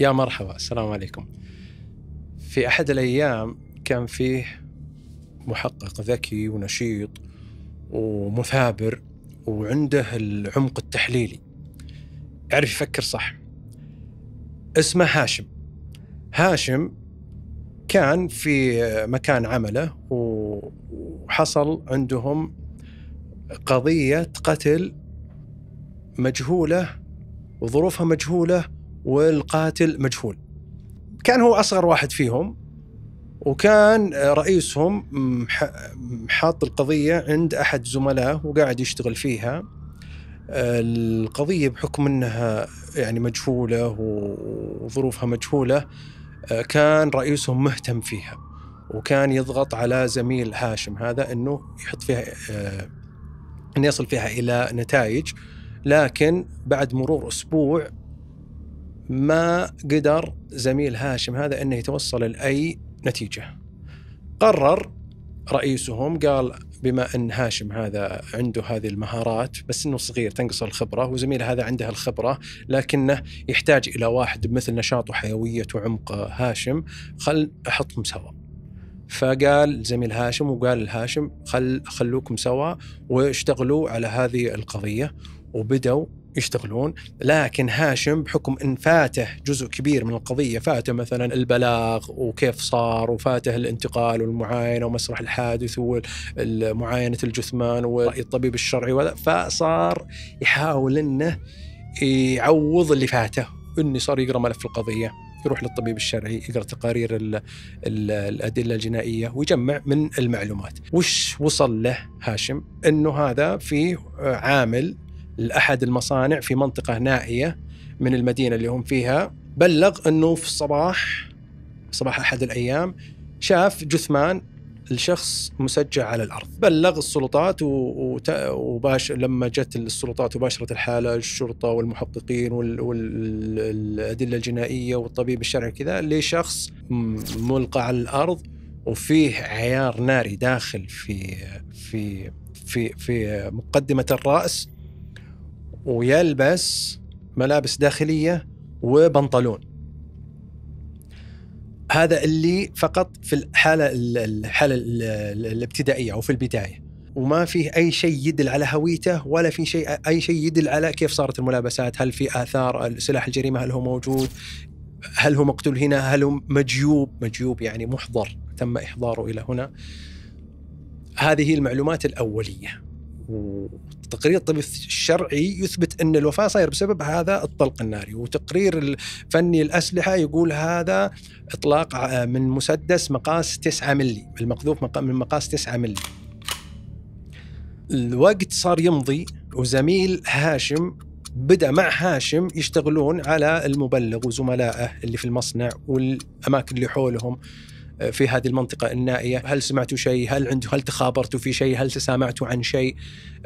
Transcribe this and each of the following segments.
يا مرحبا السلام عليكم في أحد الأيام كان فيه محقق ذكي ونشيط ومثابر وعنده العمق التحليلي يعرف يفكر صح اسمه هاشم هاشم كان في مكان عمله وحصل عندهم قضية قتل مجهولة وظروفها مجهولة والقاتل مجهول كان هو أصغر واحد فيهم وكان رئيسهم حاط القضية عند أحد زملائه وقاعد يشتغل فيها القضية بحكم أنها يعني مجهولة وظروفها مجهولة كان رئيسهم مهتم فيها وكان يضغط على زميل هاشم هذا أنه يحط فيها أن يصل فيها إلى نتائج لكن بعد مرور أسبوع ما قدر زميل هاشم هذا انه يتوصل لاي نتيجه. قرر رئيسهم قال بما ان هاشم هذا عنده هذه المهارات بس انه صغير تنقص الخبره وزميل هذا عنده الخبره لكنه يحتاج الى واحد مثل نشاط وحيويه وعمق هاشم خل احطهم سوا. فقال زميل هاشم وقال لهاشم خل خلوكم سوا واشتغلوا على هذه القضيه وبدوا يشتغلون لكن هاشم بحكم ان فاته جزء كبير من القضيه فاته مثلا البلاغ وكيف صار وفاته الانتقال والمعاينه ومسرح الحادث ومعاينه الجثمان والطبيب الشرعي فصار يحاول انه يعوض اللي فاته اني صار يقرا ملف القضيه يروح للطبيب الشرعي يقرا تقارير الـ الـ الادله الجنائيه ويجمع من المعلومات وش وصل له هاشم انه هذا فيه عامل لأحد المصانع في منطقة نائية من المدينة اللي هم فيها بلغ أنه في الصباح صباح أحد الأيام شاف جثمان الشخص مسجع على الارض بلغ السلطات وباش لما جت السلطات وباشرت الحاله الشرطه والمحققين والادله الجنائيه والطبيب الشرعي كذا لشخص ملقى على الارض وفيه عيار ناري داخل في في في في مقدمه الراس ويلبس ملابس داخليه وبنطلون هذا اللي فقط في الحاله الحاله الابتدائيه او في البدايه وما فيه اي شيء يدل على هويته ولا في شيء اي شيء يدل على كيف صارت الملابسات هل في اثار سلاح الجريمه هل هو موجود هل هو مقتول هنا هل هو مجيوب مجيوب يعني محضر تم احضاره الى هنا هذه المعلومات الاوليه تقرير الطب الشرعي يثبت ان الوفاه صاير بسبب هذا الطلق الناري وتقرير الفني الاسلحه يقول هذا اطلاق من مسدس مقاس 9 ملي المقذوف من مقاس 9 ملي الوقت صار يمضي وزميل هاشم بدا مع هاشم يشتغلون على المبلغ وزملائه اللي في المصنع والاماكن اللي حولهم في هذه المنطقة النائية هل سمعتوا شيء هل عنده هل تخابرتوا في شيء هل تسامعتوا عن شيء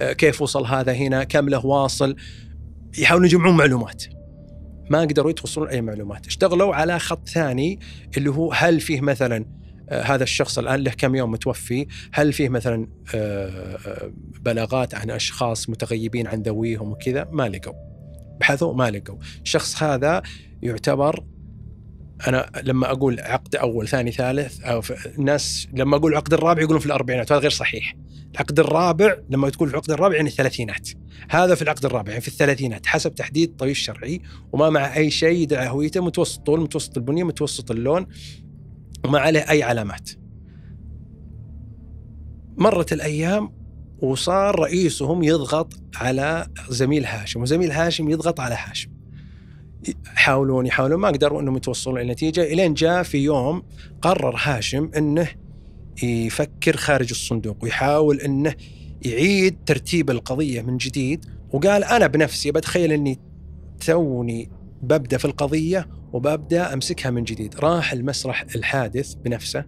آه، كيف وصل هذا هنا كم له واصل يحاولون يجمعون معلومات ما قدروا يتوصلون اي معلومات اشتغلوا على خط ثاني اللي هو هل فيه مثلا آه، هذا الشخص الان له كم يوم متوفي هل فيه مثلا آه، بلاغات عن اشخاص متغيبين عن ذويهم وكذا ما لقوا بحثوا ما لقوا الشخص هذا يعتبر انا لما اقول عقد اول ثاني ثالث أو الناس لما اقول العقد الرابع يقولون في الاربعينات وهذا غير صحيح. العقد الرابع لما تقول في العقد الرابع يعني الثلاثينات. هذا في العقد الرابع يعني في الثلاثينات حسب تحديد طبيب شرعي وما مع اي شيء يدعى هويته متوسط طول متوسط البنيه متوسط اللون وما عليه اي علامات. مرت الايام وصار رئيسهم يضغط على زميل هاشم وزميل هاشم يضغط على هاشم يحاولون يحاولون ما قدروا انهم يتوصلون لنتيجه الين جاء في يوم قرر هاشم انه يفكر خارج الصندوق ويحاول انه يعيد ترتيب القضيه من جديد وقال انا بنفسي بتخيل اني توني ببدا في القضيه وببدا امسكها من جديد راح المسرح الحادث بنفسه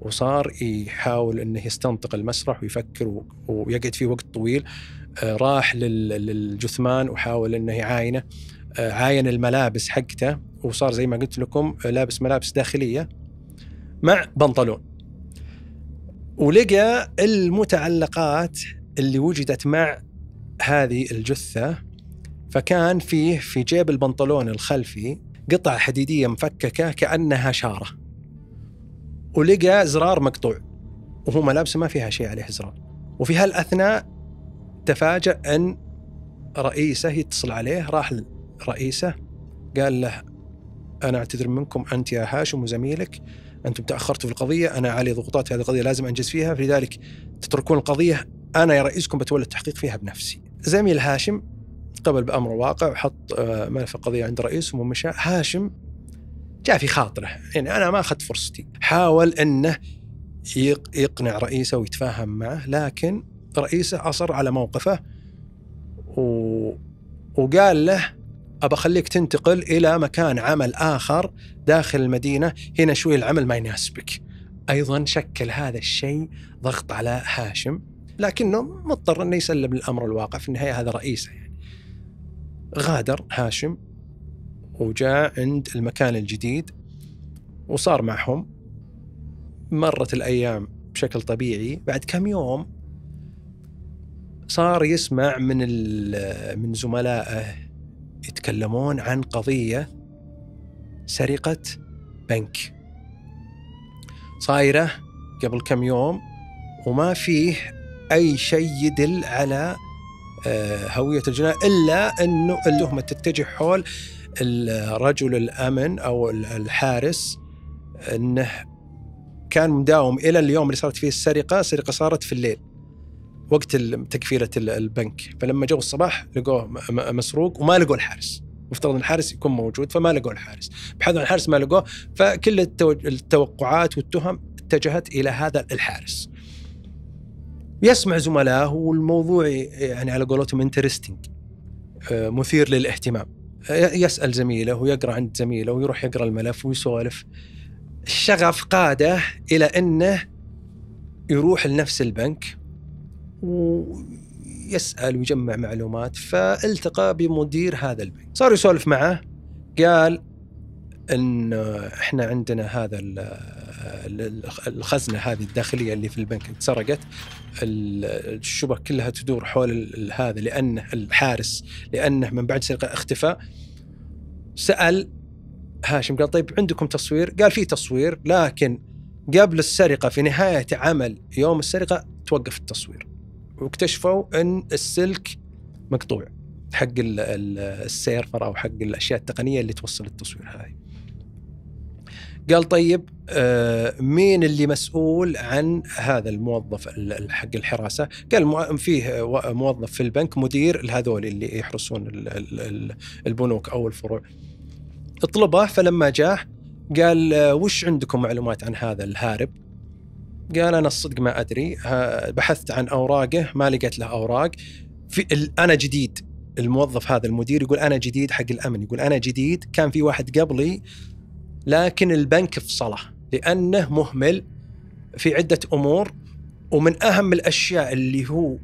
وصار يحاول انه يستنطق المسرح ويفكر ويقعد فيه وقت طويل آه، راح للجثمان وحاول انه يعاينه عاين الملابس حقته وصار زي ما قلت لكم لابس ملابس داخليه مع بنطلون ولقى المتعلقات اللي وجدت مع هذه الجثه فكان فيه في جيب البنطلون الخلفي قطع حديديه مفككه كانها شاره ولقى زرار مقطوع وهو ملابسه ما فيها شيء عليه زرار وفي هالاثناء تفاجأ ان رئيسه يتصل عليه راح رئيسه قال له انا اعتذر منكم انت يا هاشم وزميلك انتم تاخرتوا في القضيه انا علي ضغوطات في هذه القضيه لازم انجز فيها فلذلك تتركون القضيه انا يا رئيسكم بتولى التحقيق فيها بنفسي. زميل هاشم قبل بامر واقع وحط آه، ملف القضيه عند رئيسهم ومشى هاشم جاء في خاطره يعني انا ما اخذت فرصتي حاول انه يقنع رئيسه ويتفاهم معه لكن رئيسه اصر على موقفه و... وقال له ابى اخليك تنتقل الى مكان عمل اخر داخل المدينه هنا شوي العمل ما يناسبك ايضا شكل هذا الشيء ضغط على هاشم لكنه مضطر انه يسلم الامر الواقع في النهايه هذا رئيسه يعني غادر هاشم وجاء عند المكان الجديد وصار معهم مرت الايام بشكل طبيعي بعد كم يوم صار يسمع من من زملائه يتكلمون عن قضية سرقة بنك صايرة قبل كم يوم وما فيه أي شيء يدل على آه، هوية الجناية إلا أنه التهمة تتجه حول الرجل الأمن أو الحارس أنه كان مداوم إلى اليوم اللي صارت فيه السرقة السرقة صارت في الليل وقت تكفيره البنك فلما جو الصباح لقوه مسروق وما لقوا الحارس مفترض الحارس يكون موجود فما لقوا الحارس بحثوا عن الحارس ما لقوه فكل التوقعات والتهم اتجهت الى هذا الحارس يسمع زملائه والموضوع يعني على قولتهم انترستنج آه، مثير للاهتمام يسال زميله ويقرا عند زميله ويروح يقرا الملف ويسولف الشغف قاده الى انه يروح لنفس البنك ويسال ويجمع معلومات فالتقى بمدير هذا البنك صار يسولف معه قال ان احنا عندنا هذا الخزنه هذه الداخليه اللي في البنك اتسرقت الشبك كلها تدور حول هذا لانه الحارس لانه من بعد سرقه اختفى سال هاشم قال طيب عندكم تصوير؟ قال في تصوير لكن قبل السرقه في نهايه عمل يوم السرقه توقف التصوير. واكتشفوا ان السلك مقطوع حق السيرفر او حق الاشياء التقنيه اللي توصل التصوير هذه. قال طيب آه، مين اللي مسؤول عن هذا الموظف حق الحراسه؟ قال فيه موظف في البنك مدير لهذول اللي يحرسون البنوك او الفروع. اطلبه فلما جاه قال آه، وش عندكم معلومات عن هذا الهارب؟ قال انا الصدق ما ادري بحثت عن اوراقه ما لقيت له اوراق في انا جديد الموظف هذا المدير يقول انا جديد حق الامن يقول انا جديد كان في واحد قبلي لكن البنك فصله لانه مهمل في عده امور ومن اهم الاشياء اللي هو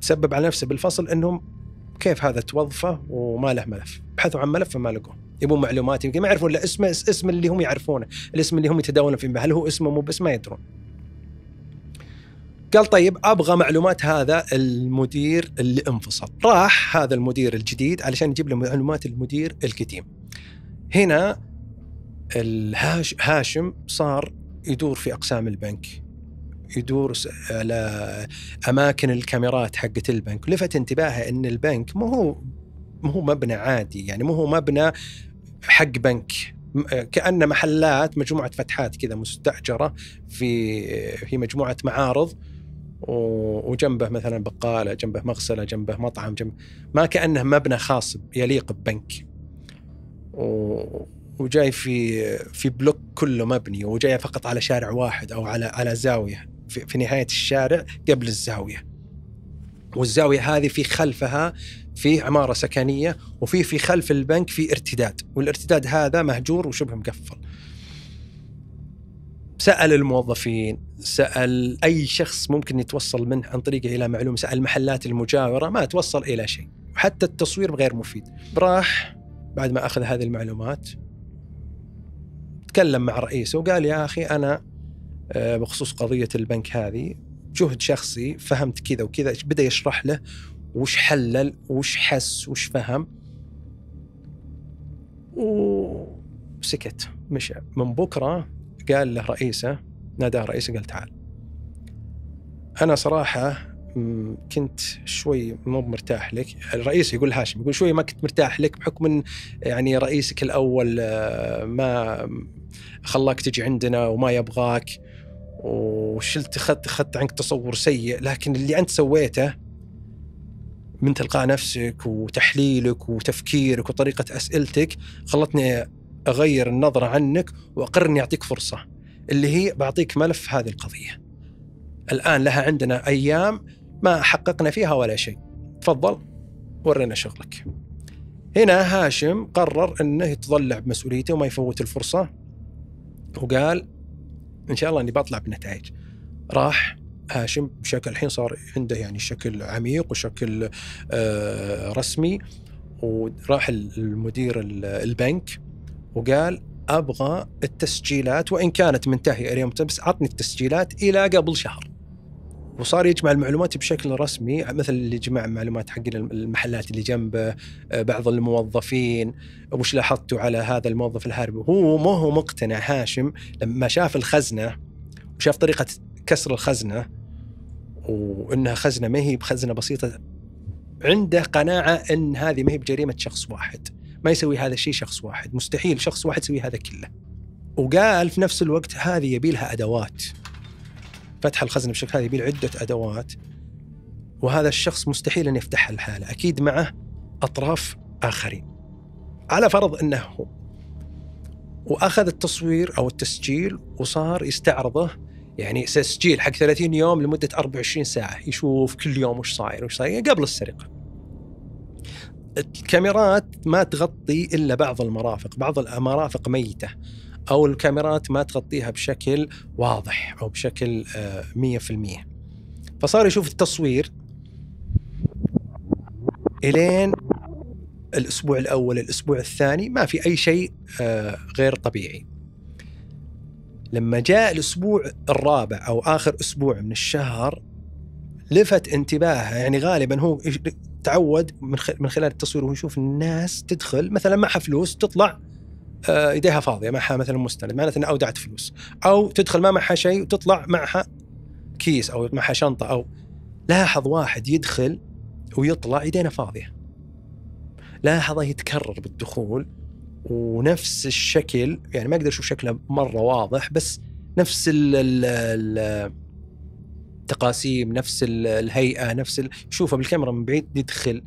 سبب على نفسه بالفصل انهم كيف هذا توظفه وما له ملف بحثوا عن ملف فما لقوه يبون معلومات يمكن ما يعرفون الا اسمه اسم اللي هم يعرفونه الاسم اللي هم يتداولون فيه هل هو اسمه مو باسمه ما يدرون قال طيب ابغى معلومات هذا المدير اللي انفصل راح هذا المدير الجديد علشان يجيب له معلومات المدير القديم هنا الهاش هاشم صار يدور في اقسام البنك يدور على اماكن الكاميرات حقت البنك لفت انتباهه ان البنك ما هو ما هو مبنى عادي يعني ما هو مبنى حق بنك كأنه محلات مجموعة فتحات كذا مستأجرة في في مجموعة معارض وجنبه مثلا بقاله جنبه مغسله جنبه مطعم جنب ما كانه مبنى خاص يليق ببنك وجاي في في بلوك كله مبني وجاي فقط على شارع واحد او على على زاويه في, في نهايه الشارع قبل الزاويه والزاويه هذه في خلفها في عماره سكنيه وفي في خلف البنك في ارتداد والارتداد هذا مهجور وشبه مقفل سال الموظفين سال اي شخص ممكن يتوصل منه عن طريقه الى معلومه سال المحلات المجاوره ما توصل الى شيء وحتى التصوير غير مفيد راح بعد ما اخذ هذه المعلومات تكلم مع رئيسه وقال يا اخي انا آه، بخصوص قضيه البنك هذه جهد شخصي فهمت كذا وكذا بدا يشرح له وش حلل وش حس وش فهم وسكت مشى من بكره قال له رئيسه ناداه رئيسه قال تعال انا صراحه كنت شوي مو مرتاح لك الرئيس يقول هاشم يقول شوي ما كنت مرتاح لك بحكم ان يعني رئيسك الاول آه، ما خلاك تجي عندنا وما يبغاك وشلت اخذت اخذت عنك تصور سيء لكن اللي انت سويته من تلقاء نفسك وتحليلك وتفكيرك وطريقه اسئلتك خلتني اغير النظره عنك واقر اني اعطيك فرصه اللي هي بعطيك ملف هذه القضيه. الان لها عندنا ايام ما حققنا فيها ولا شيء. تفضل ورينا شغلك. هنا هاشم قرر انه يتضلع بمسؤوليته وما يفوت الفرصه وقال ان شاء الله اني بطلع بنتائج. راح هاشم بشكل الحين صار عنده يعني شكل عميق وشكل آه، رسمي وراح المدير البنك وقال ابغى التسجيلات وان كانت منتهيه اليوم بس عطني التسجيلات الى قبل شهر. وصار يجمع المعلومات بشكل رسمي مثل اللي جمع معلومات حق المحلات اللي جنبه بعض الموظفين وش لاحظتوا على هذا الموظف الهاربي هو ما هو مقتنع هاشم لما شاف الخزنه وشاف طريقه كسر الخزنه وانها خزنه ما هي بخزنه بسيطه عنده قناعه ان هذه ما هي بجريمه شخص واحد ما يسوي هذا الشيء شخص واحد مستحيل شخص واحد يسوي هذا كله وقال في نفس الوقت هذه يبي لها ادوات فتح الخزنه بشكل هذا يبي عده ادوات وهذا الشخص مستحيل ان يفتحها لحاله اكيد معه اطراف اخرين على فرض انه هو واخذ التصوير او التسجيل وصار يستعرضه يعني تسجيل حق 30 يوم لمده 24 ساعه يشوف كل يوم وش صاير وش صاير يعني قبل السرقه الكاميرات ما تغطي الا بعض المرافق، بعض المرافق ميته او الكاميرات ما تغطيها بشكل واضح او بشكل 100%. آه، فصار يشوف التصوير الين الاسبوع الاول الاسبوع الثاني ما في اي شيء آه، غير طبيعي. لما جاء الاسبوع الرابع او اخر اسبوع من الشهر لفت انتباهه يعني غالبا هو تعود من من خلال التصوير وهو يشوف الناس تدخل مثلا معها فلوس تطلع آه، ايديها فاضيه معها مثلا مستند معناته انها اودعت فلوس او تدخل ما معها شيء وتطلع معها كيس او معها شنطه او لاحظ واحد يدخل ويطلع يدينا فاضيه لاحظه يتكرر بالدخول ونفس الشكل يعني ما اقدر اشوف شكله مره واضح بس نفس ال ال ال التقاسيم نفس الهيئه نفس شوفه بالكاميرا من بعيد يدخل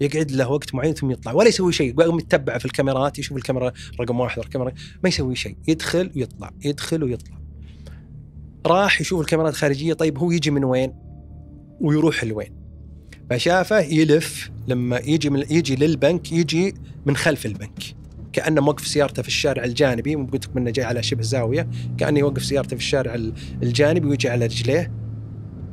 يقعد له وقت معين ثم يطلع ولا يسوي شيء يقوم يتبع في الكاميرات يشوف الكاميرا رقم واحد الكاميرا ما يسوي شيء يدخل ويطلع يدخل ويطلع راح يشوف الكاميرات الخارجيه طيب هو يجي من وين ويروح لوين فشافه يلف لما يجي من يجي للبنك يجي من خلف البنك كانه موقف سيارته في الشارع الجانبي مو قلت لكم انه جاي على شبه زاويه كانه يوقف سيارته في الشارع الجانبي ويجي على رجليه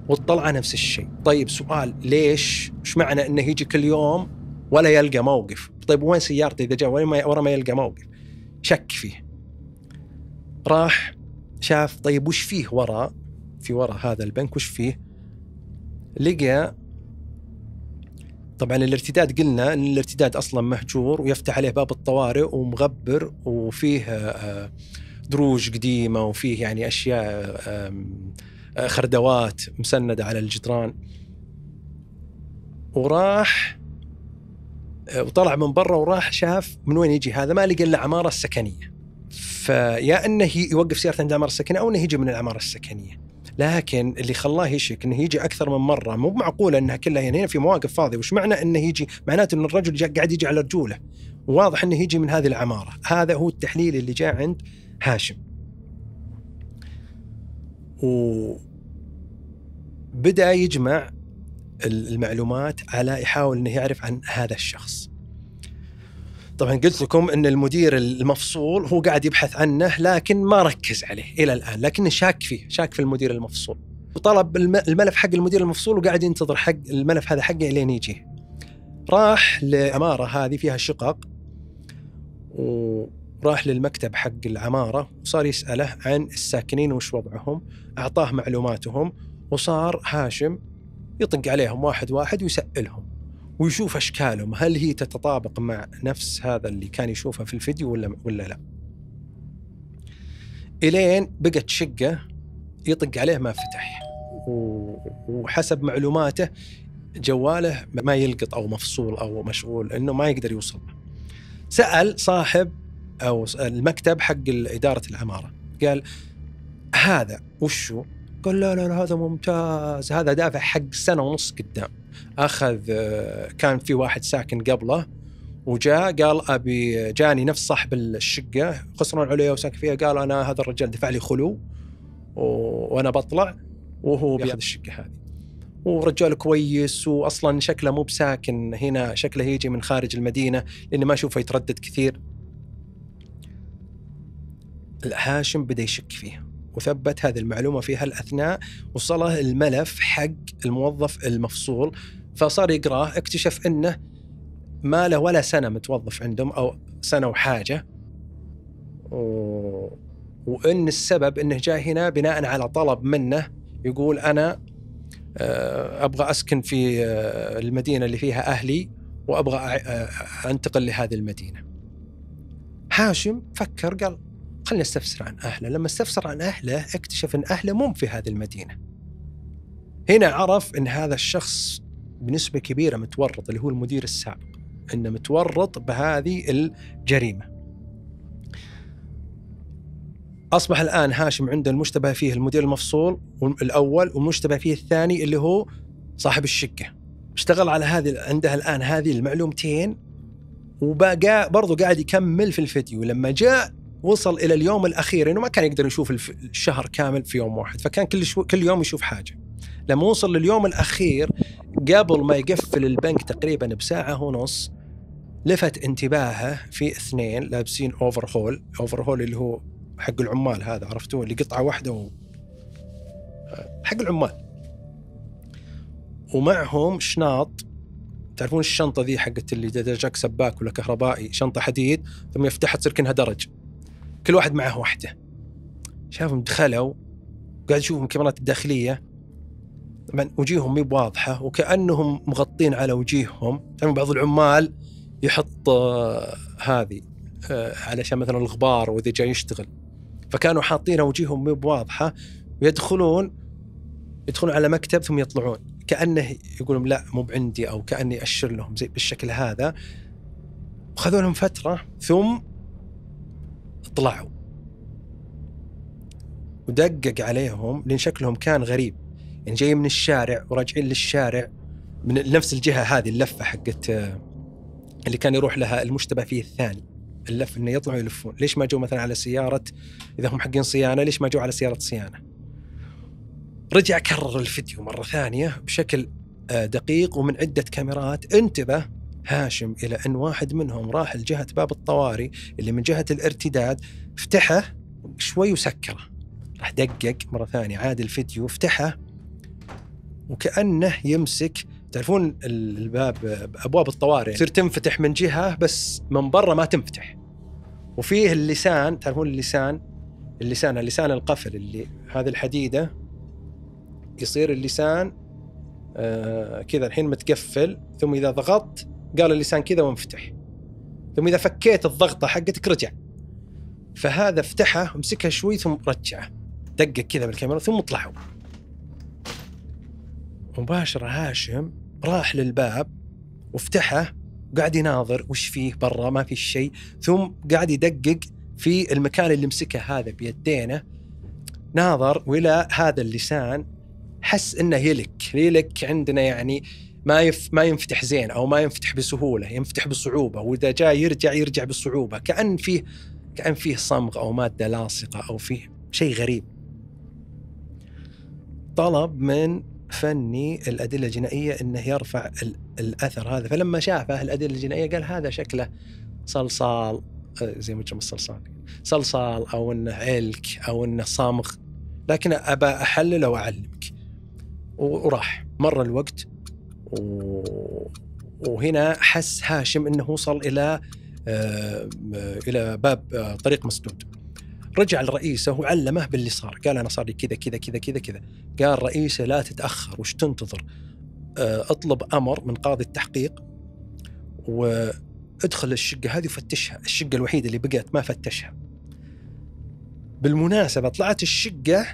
والطلعه نفس الشيء طيب سؤال ليش ايش معنى انه يجي كل يوم ولا يلقى موقف طيب وين سيارته اذا جاء ورا ما يلقى موقف شك فيه راح شاف طيب وش فيه ورا في ورا هذا البنك وش فيه لقى طبعا الارتداد قلنا ان الارتداد اصلا مهجور ويفتح عليه باب الطوارئ ومغبر وفيه آه، آه، دروج قديمه وفيه يعني اشياء آه، خردوات مسنده على الجدران وراح آه، وطلع من برا وراح شاف من وين يجي هذا ما لقى الا عماره سكنيه فيا انه يوقف سيارته عند العماره السكنيه او انه يجي من العماره السكنيه لكن اللي خلاه يشك انه يجي اكثر من مره مو معقوله انها كلها يعني هنا في مواقف فاضيه وش معنى انه يجي معناته ان الرجل قاعد يجي على رجوله وواضح انه يجي من هذه العماره هذا هو التحليل اللي جاء عند هاشم وبدأ يجمع المعلومات على يحاول انه يعرف عن هذا الشخص طبعا قلت لكم ان المدير المفصول هو قاعد يبحث عنه لكن ما ركز عليه الى الان لكنه شاك فيه شاك في المدير المفصول وطلب الملف حق المدير المفصول وقاعد ينتظر حق الملف هذا حقه الين يجي راح لعماره هذه فيها شقق و راح للمكتب حق العمارة وصار يسأله عن الساكنين وش وضعهم أعطاه معلوماتهم وصار هاشم يطق عليهم واحد واحد ويسألهم ويشوف أشكالهم هل هي تتطابق مع نفس هذا اللي كان يشوفه في الفيديو ولا, ولا لا إلين بقت شقة يطق عليه ما فتح وحسب معلوماته جواله ما يلقط أو مفصول أو مشغول أنه ما يقدر يوصل سأل صاحب او المكتب حق اداره العماره قال هذا وشو؟ قال لا لا هذا ممتاز هذا دافع حق سنه ونص قدام اخذ آه، كان في واحد ساكن قبله وجاء قال ابي جاني نفس صاحب الشقه خسران عليه وساكن فيها قال انا هذا الرجال دفع لي خلو وانا بطلع وهو بياخذ الشقه هذه ورجال كويس واصلا شكله مو بساكن هنا شكله يجي من خارج المدينه لاني ما اشوفه يتردد كثير هاشم بدا يشك فيه وثبت هذه المعلومه في هالاثناء وصله الملف حق الموظف المفصول فصار يقراه اكتشف انه ما له ولا سنه متوظف عندهم او سنه وحاجه و... وان السبب انه جاي هنا بناء على طلب منه يقول انا آه، ابغى اسكن في آه، المدينه اللي فيها اهلي وابغى آه، انتقل لهذه المدينه. هاشم فكر قال خلنا نستفسر عن أهله لما استفسر عن أهله اكتشف أن أهله مو في هذه المدينة هنا عرف أن هذا الشخص بنسبة كبيرة متورط اللي هو المدير السابق أنه متورط بهذه الجريمة أصبح الآن هاشم عنده المشتبه فيه المدير المفصول الأول والمشتبه فيه الثاني اللي هو صاحب الشقة اشتغل على هذه عندها الآن هذه المعلومتين وبقى برضو قاعد يكمل في الفيديو لما جاء وصل الى اليوم الاخير انه ما كان يقدر يشوف الشهر كامل في يوم واحد فكان كل شو... كل يوم يشوف حاجه لما وصل لليوم الاخير قبل ما يقفل البنك تقريبا بساعه ونص لفت انتباهه في اثنين لابسين اوفر هول اوفر هول اللي هو حق العمال هذا عرفتوه اللي قطعه واحده و... حق العمال ومعهم شناط تعرفون الشنطه ذي حقت اللي اذا جاك سباك ولا كهربائي شنطه حديد ثم يفتحها تصير كانها درج كل واحد معه واحده شافهم دخلوا وقاعد يشوفهم الكاميرات الداخليه طبعا وجيههم مي بواضحه وكانهم مغطين على وجيههم يعني بعض العمال يحط آه، هذه آه، علشان مثلا الغبار واذا جاي يشتغل فكانوا حاطين وجيههم مي بواضحه ويدخلون يدخلون على مكتب ثم يطلعون كانه يقولون لا مو بعندي او كاني اشر لهم زي بالشكل هذا وخذوا لهم فتره ثم طلعوا ودقق عليهم لان شكلهم كان غريب يعني جاي من الشارع وراجعين للشارع من نفس الجهه هذه اللفه حقت آه، اللي كان يروح لها المشتبه فيه الثاني اللف انه يطلعوا يلفون ليش ما جو مثلا على سياره اذا هم حقين صيانه ليش ما جو على سياره صيانه رجع كرر الفيديو مره ثانيه بشكل آه، دقيق ومن عده كاميرات انتبه هاشم إلى أن واحد منهم راح لجهة باب الطوارئ اللي من جهة الارتداد فتحه شوي وسكره راح دقق مرة ثانية عاد الفيديو فتحه وكأنه يمسك تعرفون الباب أبواب الطوارئ تصير تنفتح من جهة بس من برا ما تنفتح وفيه اللسان تعرفون اللسان اللسان اللسان القفل اللي هذه الحديدة يصير اللسان آه كذا الحين متقفل ثم إذا ضغطت قال اللسان كذا وانفتح ثم اذا فكيت الضغطه حقتك رجع فهذا افتحه ومسكها شوي ثم رجعه دقه كذا بالكاميرا ثم طلعوا مباشره هاشم راح للباب وفتحه وقاعد يناظر وش فيه برا ما في شيء ثم قاعد يدقق في المكان اللي مسكه هذا بيدينه ناظر والى هذا اللسان حس انه يلك يلك عندنا يعني ما يف ما ينفتح زين او ما ينفتح بسهوله ينفتح بصعوبه واذا جاء يرجع يرجع بصعوبه كان فيه كان فيه صمغ او ماده لاصقه او فيه شيء غريب طلب من فني الادله الجنائيه انه يرفع الاثر هذا فلما شافه الادله الجنائيه قال هذا شكله صلصال آه، زي مجرم الصلصال صلصال او انه علك او انه صامغ لكن ابى احلل واعلمك وراح مر الوقت وهنا حس هاشم انه وصل الى آه، الى باب آه، طريق مسدود رجع لرئيسه وعلمه باللي صار قال انا صار لي كذا كذا كذا كذا كذا قال رئيسه لا تتاخر وش تنتظر آه، اطلب امر من قاضي التحقيق وادخل الشقه هذه وفتشها الشقه الوحيده اللي بقت ما فتشها بالمناسبه طلعت الشقه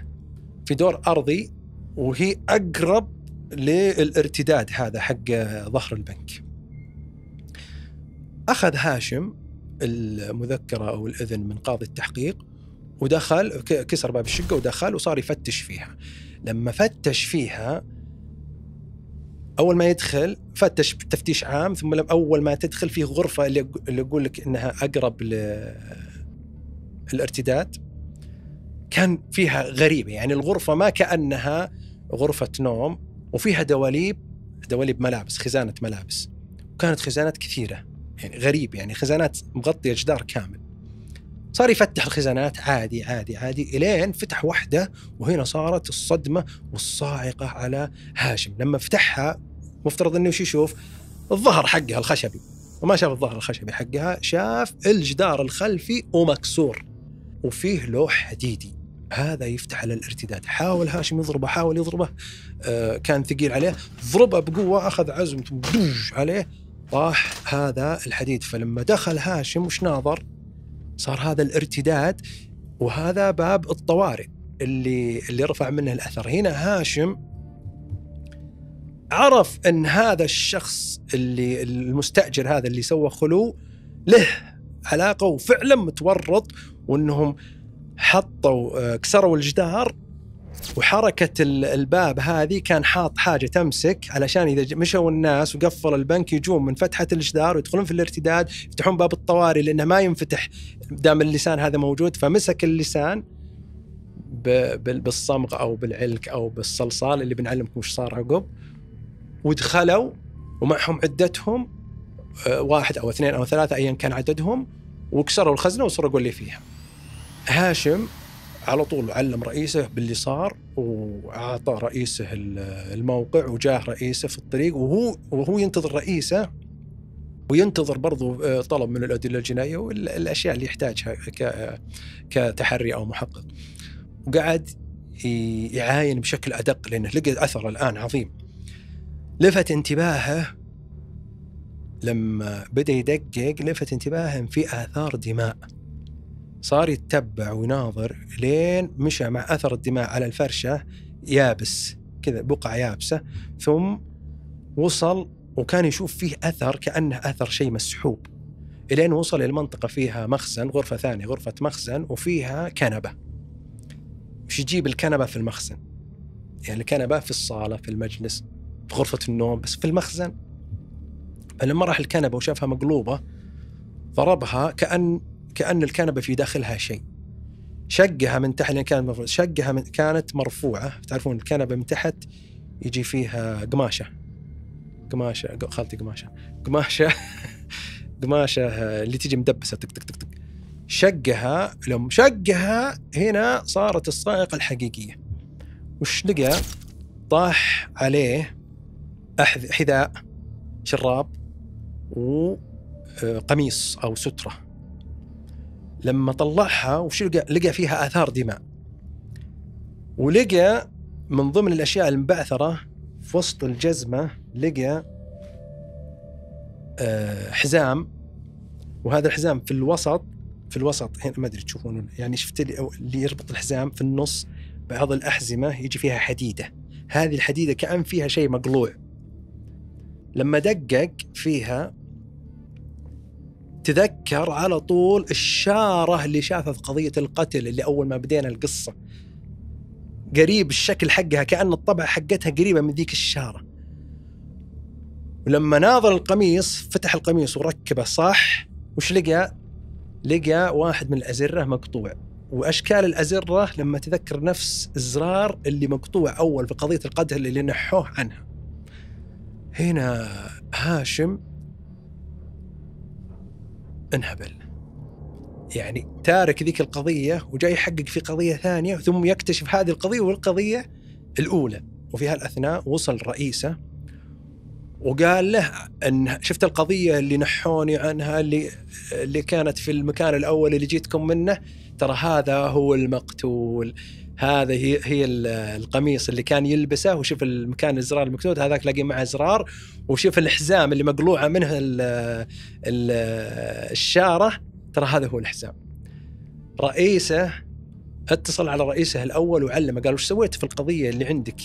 في دور ارضي وهي اقرب للارتداد هذا حق ظهر البنك أخذ هاشم المذكرة أو الإذن من قاضي التحقيق ودخل كسر باب الشقة ودخل وصار يفتش فيها لما فتش فيها اول ما يدخل فتش تفتيش عام ثم لما اول ما تدخل فيه غرفه اللي اقول لك انها اقرب للارتداد كان فيها غريبه يعني الغرفه ما كانها غرفه نوم وفيها دواليب دواليب ملابس خزانة ملابس وكانت خزانات كثيرة يعني غريب يعني خزانات مغطية جدار كامل صار يفتح الخزانات عادي عادي عادي الين فتح واحدة وهنا صارت الصدمة والصاعقة على هاشم لما فتحها مفترض انه وش يشوف الظهر حقها الخشبي وما شاف الظهر الخشبي حقها شاف الجدار الخلفي ومكسور وفيه لوح حديدي هذا يفتح على الارتداد حاول هاشم يضربه حاول يضربه آه كان ثقيل عليه ضربه بقوه اخذ عزم دوج عليه طاح هذا الحديد فلما دخل هاشم وش ناظر صار هذا الارتداد وهذا باب الطوارئ اللي اللي رفع منه الاثر هنا هاشم عرف ان هذا الشخص اللي المستاجر هذا اللي سوى خلو له علاقه وفعلا متورط وانهم حطوا آه، كسروا الجدار وحركة الباب هذه كان حاط حاجة تمسك علشان إذا مشوا الناس وقفل البنك يجون من فتحة الجدار ويدخلون في الارتداد يفتحون باب الطوارئ لأنه ما ينفتح دام اللسان هذا موجود فمسك اللسان بالصمغ أو بالعلك أو بالصلصال اللي بنعلمكم وش صار عقب ودخلوا ومعهم عدتهم آه، واحد أو اثنين أو ثلاثة أيا كان عددهم وكسروا الخزنة وسرقوا اللي فيها هاشم على طول علم رئيسه باللي صار وعطى رئيسه الموقع وجاه رئيسه في الطريق وهو وهو ينتظر رئيسه وينتظر برضو آه، طلب من الادله الجنائيه والاشياء اللي يحتاجها كتحري او محقق وقعد يعاين بشكل ادق لانه لقى اثر الان عظيم لفت انتباهه لما بدا يدقق لفت انتباهه في اثار دماء صار يتبع ويناظر لين مشى مع اثر الدماء على الفرشه يابس كذا بقعه يابسه ثم وصل وكان يشوف فيه اثر كانه اثر شيء مسحوب الين وصل المنطقه فيها مخزن غرفه ثانيه غرفه مخزن وفيها كنبه مش يجيب الكنبه في المخزن يعني الكنبه في الصاله في المجلس في غرفه النوم بس في المخزن فلما راح الكنبه وشافها مقلوبه ضربها كأن كأن الكنبة في داخلها شيء شقها من تحت لأن كانت مرفوعة شقها من كانت مرفوعة تعرفون الكنبة من تحت يجي فيها قماشة قماشة خالتي قماشة قماشة قماشة آه، اللي تجي مدبسة تك تك تك تك شقها لما شقها هنا صارت الصاعقة الحقيقية وش لقى طاح عليه حذاء شراب وقميص آه، أو سترة لما طلعها وش لقى؟ لقى فيها آثار دماء ولقى من ضمن الأشياء المبعثرة في وسط الجزمة لقى آه، حزام وهذا الحزام في الوسط في الوسط هنا ما ادري تشوفون يعني شفت اللي يربط الحزام في النص بعض الاحزمه يجي فيها حديده هذه الحديده كان فيها شيء مقلوع لما دقق فيها تذكر على طول الشاره اللي شافها في قضيه القتل اللي اول ما بدينا القصه قريب الشكل حقها كأن الطبعة حقتها قريبة من ذيك الشارة ولما ناظر القميص فتح القميص وركبه صح وش لقى؟ لقى واحد من الأزرة مقطوع وأشكال الأزرة لما تذكر نفس الزرار اللي مقطوع أول في قضية القتل اللي نحوه عنها هنا هاشم انهبل يعني تارك ذيك القضية وجاي يحقق في قضية ثانية ثم يكتشف هذه القضية والقضية الأولى وفي هالأثناء وصل رئيسه وقال له أن شفت القضية اللي نحوني عنها اللي, اللي كانت في المكان الأول اللي جيتكم منه ترى هذا هو المقتول هذا هي هي القميص اللي كان يلبسه وشوف المكان الزرار المكتوب هذاك لقي معه زرار وشوف الحزام اللي مقلوعه منه الـ الـ الشاره ترى هذا هو الحزام رئيسه اتصل على رئيسه الاول وعلمه قال وش سويت في القضيه اللي عندك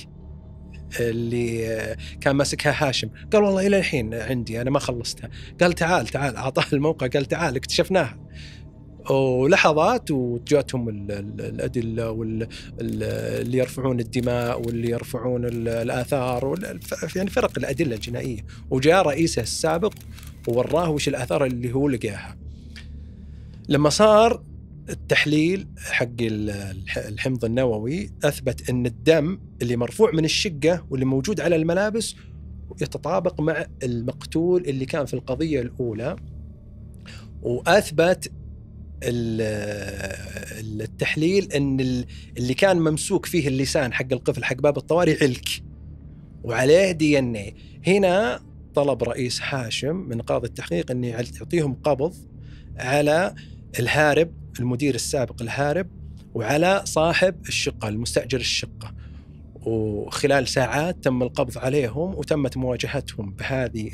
اللي كان ماسكها هاشم قال والله الى الحين عندي انا ما خلصتها قال تعال تعال اعطاه الموقع قال تعال اكتشفناها ولحظات وجاتهم الادله واللي يرفعون الدماء واللي يرفعون الاثار يعني فرق الادله الجنائيه وجاء رئيسه السابق ووراه وش الاثار اللي هو لقاها. لما صار التحليل حق الحمض النووي اثبت ان الدم اللي مرفوع من الشقه واللي موجود على الملابس يتطابق مع المقتول اللي كان في القضيه الاولى واثبت التحليل ان اللي كان ممسوك فيه اللسان حق القفل حق باب الطوارئ علك وعليه دي ان اي هنا طلب رئيس حاشم من قاضي التحقيق ان يعطيهم قبض على الهارب المدير السابق الهارب وعلى صاحب الشقه المستاجر الشقه وخلال ساعات تم القبض عليهم وتمت مواجهتهم بهذه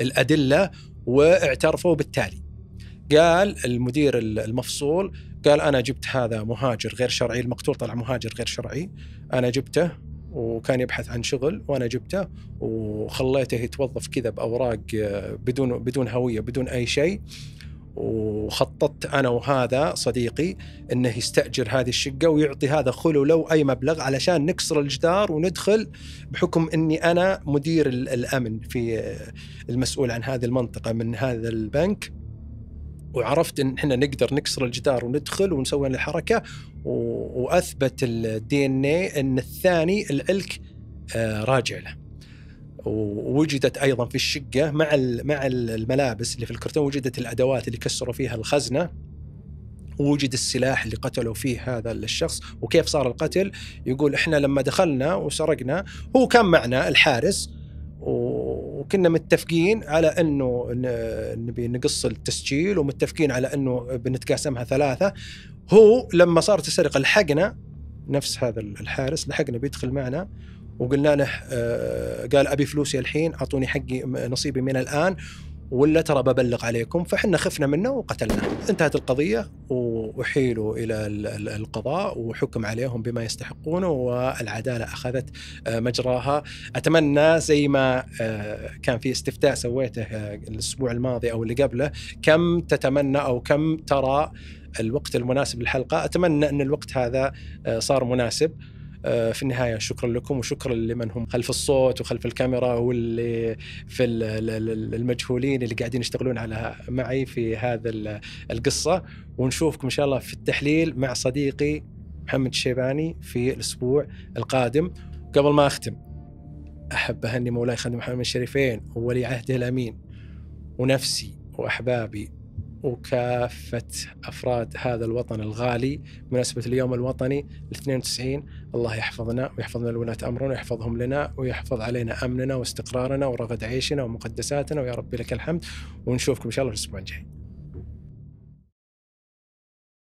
الادله واعترفوا بالتالي قال المدير المفصول قال انا جبت هذا مهاجر غير شرعي المقتول طلع مهاجر غير شرعي انا جبته وكان يبحث عن شغل وانا جبته وخليته يتوظف كذا باوراق آه، بدون بدون هويه بدون اي شيء وخططت انا وهذا صديقي انه يستاجر هذه الشقه ويعطي هذا خلو لو اي مبلغ علشان نكسر الجدار وندخل بحكم اني انا مدير الامن في آه، المسؤول عن هذه المنطقه من هذا البنك وعرفت ان احنا نقدر نكسر الجدار وندخل ونسوي الحركه واثبت الدي ان اي ان الثاني الالك آه، راجع له. ووجدت ايضا في الشقه مع مع الملابس اللي في الكرتون وجدت الادوات اللي كسروا فيها الخزنه ووجد السلاح اللي قتلوا فيه هذا الشخص وكيف صار القتل يقول احنا لما دخلنا وسرقنا هو كان معنا الحارس و وكنا متفقين على انه نبي نقص التسجيل ومتفقين على انه بنتقاسمها ثلاثه هو لما صارت السرقه لحقنا نفس هذا الحارس لحقنا بيدخل معنا وقلنا له آه، قال ابي فلوسي الحين اعطوني حقي نصيبي من الان ولا ترى ببلغ عليكم فحنا خفنا منه وقتلناه انتهت القضية وحيلوا إلى القضاء وحكم عليهم بما يستحقونه والعدالة أخذت آه، مجراها أتمنى زي ما آه، كان في استفتاء سويته آه، الأسبوع الماضي أو اللي قبله كم تتمنى أو كم ترى الوقت المناسب للحلقة أتمنى أن الوقت هذا صار مناسب آه، في النهايه شكرا لكم وشكرا لمن هم خلف الصوت وخلف الكاميرا واللي في المجهولين اللي قاعدين يشتغلون على معي في هذا القصه ونشوفكم ان شاء الله في التحليل مع صديقي محمد الشيباني في الاسبوع القادم قبل ما اختم احب اهني مولاي خادم محمد الشريفين وولي عهده الامين ونفسي واحبابي وكافة أفراد هذا الوطن الغالي بمناسبة اليوم الوطني ال 92 الله يحفظنا ويحفظنا لولاة أمرنا ويحفظهم لنا ويحفظ علينا أمننا واستقرارنا ورغد عيشنا ومقدساتنا ويا ربي لك الحمد ونشوفكم إن شاء الله في الأسبوع الجاي